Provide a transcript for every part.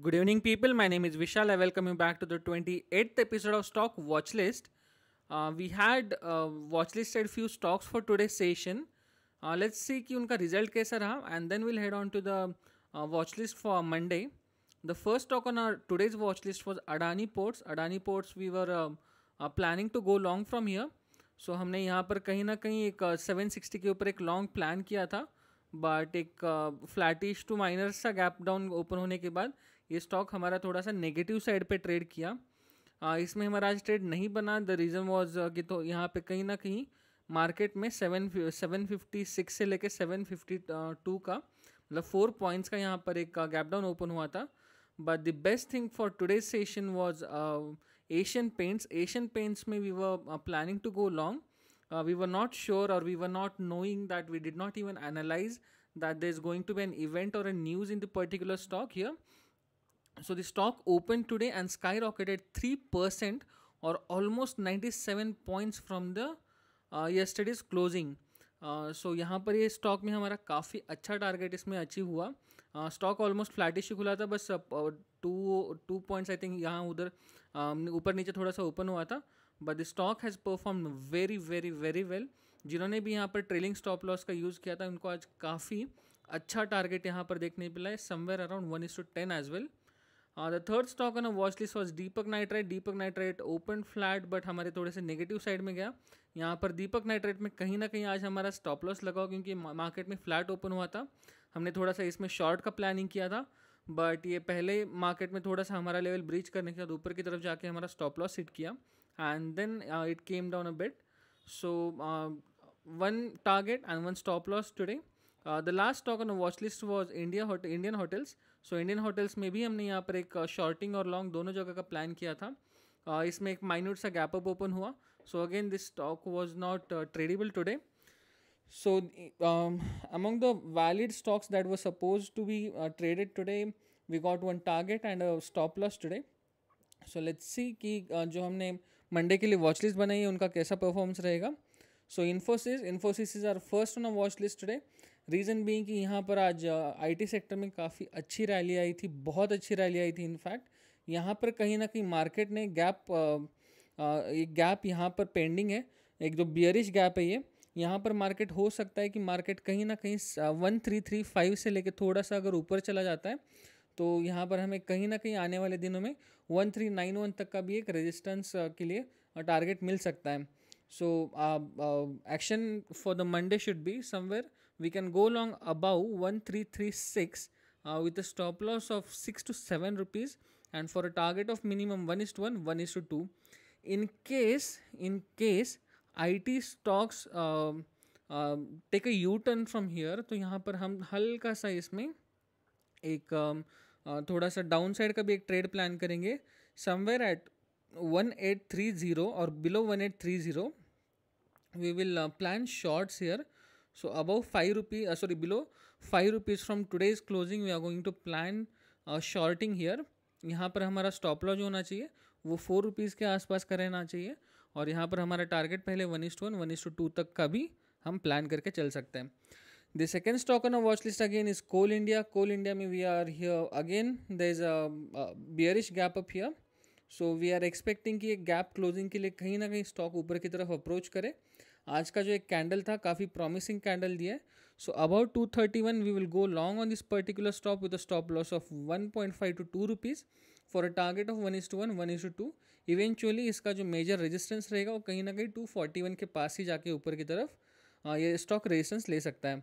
Good evening, people. My name is Vishal. I welcome you back to the 28th episode of Stock Watchlist. Uh, we had uh, watchlisted few stocks for today's session. Uh, let's see कि उनका result कैसा रहा and then we'll head on to the uh, watchlist for Monday. The first stock on our today's watchlist was Adani Ports. Adani Ports we were uh, uh, planning to go long from here. So so, हमने यहाँ पर कहीं ना कहीं एक seven uh, sixty के ऊपर एक लॉन्ग प्लान किया था बट एक flattish to gap down open होने के बाद ये स्टॉक हमारा थोड़ा सा नेगेटिव साइड पे ट्रेड किया आ, इसमें हमारा आज ट्रेड नहीं बना द रीज़न वॉज कि तो यहाँ पे कहीं ना कहीं मार्केट में सेवन सेवन फिफ्टी सिक्स से लेके सेवन फिफ्टी टू का मतलब फोर पॉइंट्स का यहाँ पर एक गैप डाउन ओपन हुआ था but the best thing for today session was Asian Paints Asian Paints में we were planning to go long we were not sure और we were not knowing that we did not even analyse that that is going to be an event और a news in the particular stock here so the stock open the and sky rocketed three percent और almost ninety seven points from the yesterday's closing so यहाँ पर ये stock में हमारा काफ़ी अच्छा target इसमें अचीव हुआ स्टॉक ऑलमोस्ट फ्लैट इश्यू खुला था बस two two points I think यहाँ उधर um, ऊपर नीचे थोड़ा सा ओपन हुआ था but the stock has perform very very very well जिन्होंने भी यहाँ पर ट्रेलिंग स्टॉप लॉस का यूज़ किया था उनको आज काफ़ी अच्छा टारगेट यहाँ पर देखने मिला है somewhere around one is to ten as well Uh, the third stock on a watch list was deepak nitrate Deepak nitrate open flat but हमारे थोड़े से नेगेटिव साइड में गया यहाँ पर दीपक nitrate में कहीं ना कहीं आज हमारा स्टॉप लॉस लगा क्योंकि मार्केट में फ्लैट ओपन हुआ था हमने थोड़ा सा इसमें शॉर्ट का प्लानिंग किया था बट ये पहले मार्केट में थोड़ा सा हमारा लेवल ब्रीच करने के बाद ऊपर की तरफ जाके हमारा स्टॉप लॉस हिट किया and then it came down a bit so one target and one stop loss today the last stock on watch list was India Indian Hotels so Indian Hotels में भी हमने यहाँ पर एक shorting uh, और long दोनों जगह का प्लान किया था uh, इसमें एक माइन्यूट सा गैप अप ओपन हुआ so again this stock was not tradable today so among the valid stocks that was suppose to be traded today we got one target and stop loss today so let's see कि uh, जो हमने Monday के लिए watch list बनाई है उनका कैसा performance रहेगा so Infosys Infosys is our first on a watch list today reason being कि यहाँ पर आज आईटी uh, सेक्टर में काफ़ी अच्छी रैली आई थी बहुत अच्छी रैली आई थी इनफैक्ट यहाँ पर कहीं ना कहीं मार्केट ने गैप uh, uh, एक गैप यहाँ पर पेंडिंग है एक जो बियरिश गैप है ये यहाँ पर मार्केट हो सकता है कि मार्केट कहीं ना कहीं वन थ्री थ्री फाइव से लेकर थोड़ा सा अगर ऊपर चला जाता है तो यहाँ पर हमें कहीं ना कहीं आने वाले दिनों में वन थ्री नाइन वन तक का भी एक रेजिस्टेंस के लिए टारगेट मिल सकता है So uh, action for the Monday should be somewhere we can go long above 1336 with a stop loss of 6 to 7 rupees and for a target of minimum 1 is to 1 1 is to 2 in case in case IT stocks take a U turn from here तो यहाँ पर हम हल्का सा इसमें एक uh, थोड़ा सा डाउन साइड का भी एक ट्रेड प्लान करेंगे somewhere at one eight three zero और below one eight three zero we will uh, plan shorts here so above 5 rupee uh, sorry below 5 rupees from today's closing we are going to plan shorting uh, here यहाँ पर हमारा stop जो होना चाहिए वो four rupees के आसपास का रहना चाहिए और यहाँ पर हमारा टारगेट पहले one is to one one is to two तक का भी हम प्लान करके चल सकते हैं the second stock on a watch list again is Coal India Coal India में we are here again the is a bearish gap up here so we are expecting कि एक गैप क्लोजिंग के लिए कहीं ना कहीं स्टॉक ऊपर की तरफ अप्रोच करे आज का जो एक कैंडल था काफ़ी प्रॉमिसिंग कैंडल दिया है so about two thirty one we will go long on this particular stop with a stop loss of one point five to two rupees for a target of one is to one one is to two eventually इसका जो major resistance रहेगा वो कहीं ना कहीं to forty one के पास ही जाके ऊपर की तरफ ये स्टॉक रेजिस्टेंस ले सकता है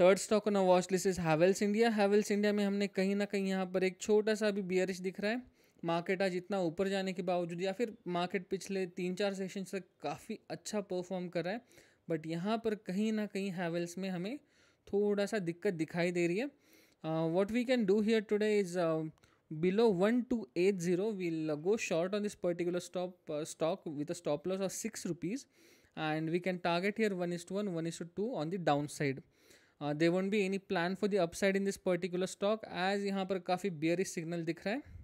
third stock on watch list is Havells India Havells India में हमने कहीं ना कहीं यहाँ पर एक छोटा सा भी बियरिश दिख रहा है मार्केट आज इतना ऊपर जाने के बावजूद या फिर मार्केट पिछले तीन चार सेशन से काफ़ी अच्छा परफॉर्म कर रहा है बट यहाँ पर कहीं ना कहीं हैवेल्स में हमें थोड़ा सा दिक्कत दिखाई दे रही है what we can do here today is below one two eight zero we'll go short on this particular stop stock with a stop loss of six rupees and we can target here one is to one one is to two on the down side they won't be any plan for the upside in this particular stock as यहाँ पर काफ़ी bearish signal दिख रहा है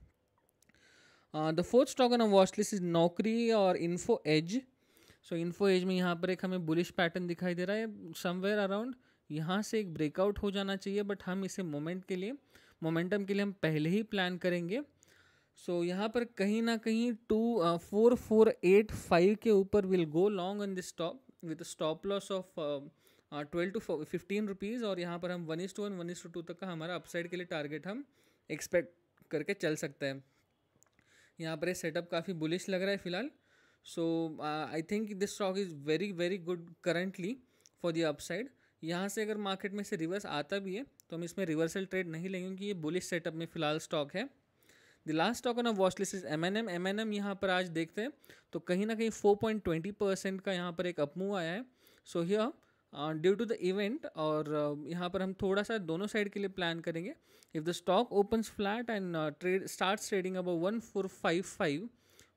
the fourth stock on watch list is Naukri और Info Edge so Info Edge में यहाँ पर एक हमें बुलिश पैटर्न दिखाई दे रहा है समवेयर अराउंड यहाँ से एक ब्रेकआउट हो जाना चाहिए बट हम इसे मोमेंट के लिए मोमेंटम के लिए हम पहले ही प्लान करेंगे सो so, यहाँ पर कहीं ना कहीं two four four eight five के ऊपर will go long in this stock with stop loss of twelve to fifteen rupees और यहाँ पर हम one is to one one is to two तक का हमारा अपसाइड के लिए टारगेट हम एक्सपेक्ट करके चल सकते हैं यहाँ पर सेटअप काफ़ी बुलिश लग रहा है फिलहाल so I think this stock is very very good currently for the upside यहाँ से अगर मार्केट में से रिवर्स आता भी है तो हम इसमें रिवर्सल ट्रेड नहीं लेंगे क्योंकि ये बुलिश सेटअप में फिलहाल स्टॉक है the last stock on off watch list is M N M M N M यहाँ पर आज देखते हैं तो कहीं ना कहीं फोर पॉइंट ट्वेंटी परसेंट का यहाँ पर एक अपमूव आया है so so, here due to the event और uh, यहाँ पर हम थोड़ा सा दोनों साइड के लिए प्लान करेंगे if the stock open flat and trade start trading about one four five five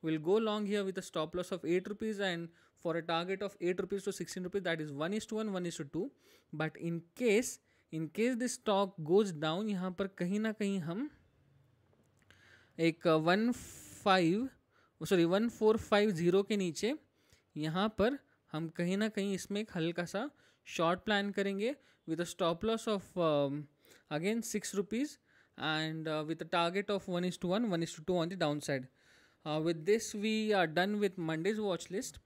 will go long here with stop loss of eight rupees and for a target of eight rupees to sixteen rupees that is one is to one one is to two but in case in case this stock goes down यहाँ पर कहीं ना कहीं हम एक one five sorry one four five zero के नीचे यहाँ पर हम कहीं ना कहीं इसमें एक हल्का सा शॉर्ट प्लान करेंगे with a stop loss of again six rupees and with a target of one is to one one is to two on the down side with this we are done with Monday's watch list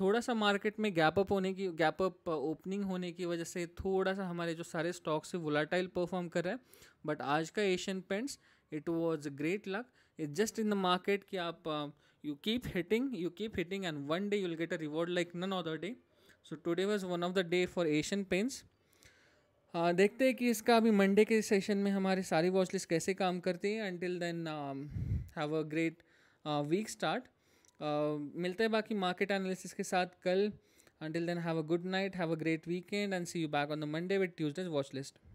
थोड़ा सा market में gap up होने की gap up opening होने की वजह से थोड़ा सा हमारे जो सारे स्टॉक्स है वोलाटाइल परफॉर्म कर रहे हैं बट आज का Asian Paints it was great luck it just in the market कि आप uh, you keep hitting you keep hitting and one day you'll get a reward like none other day so today was one of the day for asian paints हाँ देखते हैं कि इसका अभी Monday के session में हमारी सारी वॉच लिस्ट कैसे काम करती है and till then have a great week start मिलते हैं बाकी मार्केट एनालिसिस के साथ कल until then have a good night have a great weekend and see you back on the Monday with Tuesday's watch list